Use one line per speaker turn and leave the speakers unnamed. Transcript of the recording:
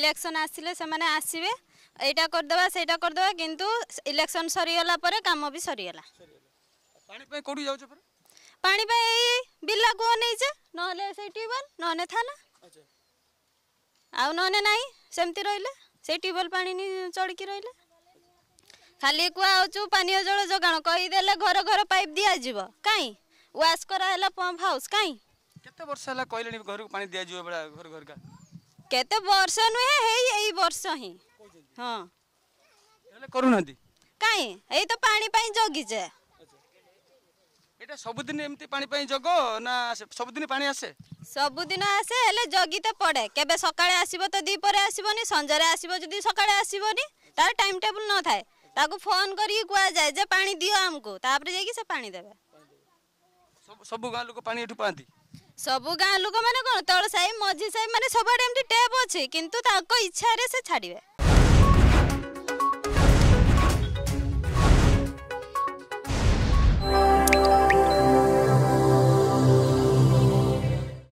election আসলে সে আসবে এইটা করদেবা সেইটা করদেবা কিন্তু ইলেকশন সরিগলা পরে কাম বি সরিগলা পানি পাই এই বিলা কুয়া নেইছে নহলে সেই টিউবওয়েল নহলে থানা আউ নহলে নাই সেমতি রইলে সেই টিউবওয়েল পানি চড়কি রইলে খালি কুয়াছু পানীয় জল যোগাণ কইদেলে ঘর ঘর পাইপ দিয়াযিব কাই ওয়াশ করা হেলা পম্প হাউস কাই
কেতে বর্ষ হেলা কইলেনি ঘর পানি দিয়াযিব ঘর ঘর কা
କେତେ ବର୍ଷ ନୁହେଁ ହେଇ ଏଇ ବର୍ଷ ହିଁ ହଁ କରୁନାହାନ୍ତି କାଇଁ ଏଇ ତ ପାଣି ପାଇଁ ଜଗିଛେ ଏଇଟା ସବୁଦିନ ଏମିତି ପାଣି ପାଇଁ ଜଗ ନା ସବୁଦିନ ପାଣି ଆସେ ସବୁଦିନ ଆସେ ହେଲେ ଜଗିତେ ପଡ଼େ କେବେ ସକାଳେ ଆସିବ ତ ଦ୍ୱିପହରେ ଆସିବନି ସଞ୍ଜରେ ଆସିବ ଯଦି ସକାଳେ ଆସିବନି ତାର ଟାଇମ୍ ଟେବୁଲ୍ ନଥାଏ ତାକୁ ଫୋନ୍ କରିକି କୁହାଯାଏ ଯେ ପାଣି ଦିଅ ଆମକୁ ତାପରେ ଯାଇକି ସେ ପାଣି ଦେବେ
ସବୁ ଗାଁ ଲୋକ ପାଣି ଏଠୁ ପାଆନ୍ତି
ସବୁ ଗାଁ ଲୋକମାନେ କ'ଣ ତଳ ସାହି ମଝି ସାହି ମାନେ ସବୁଆଡ଼େ ଏମିତି ଟେପ୍ ଅଛି କିନ୍ତୁ ତାଙ୍କ ଇଚ୍ଛାରେ ସେ ଛାଡ଼ିବେ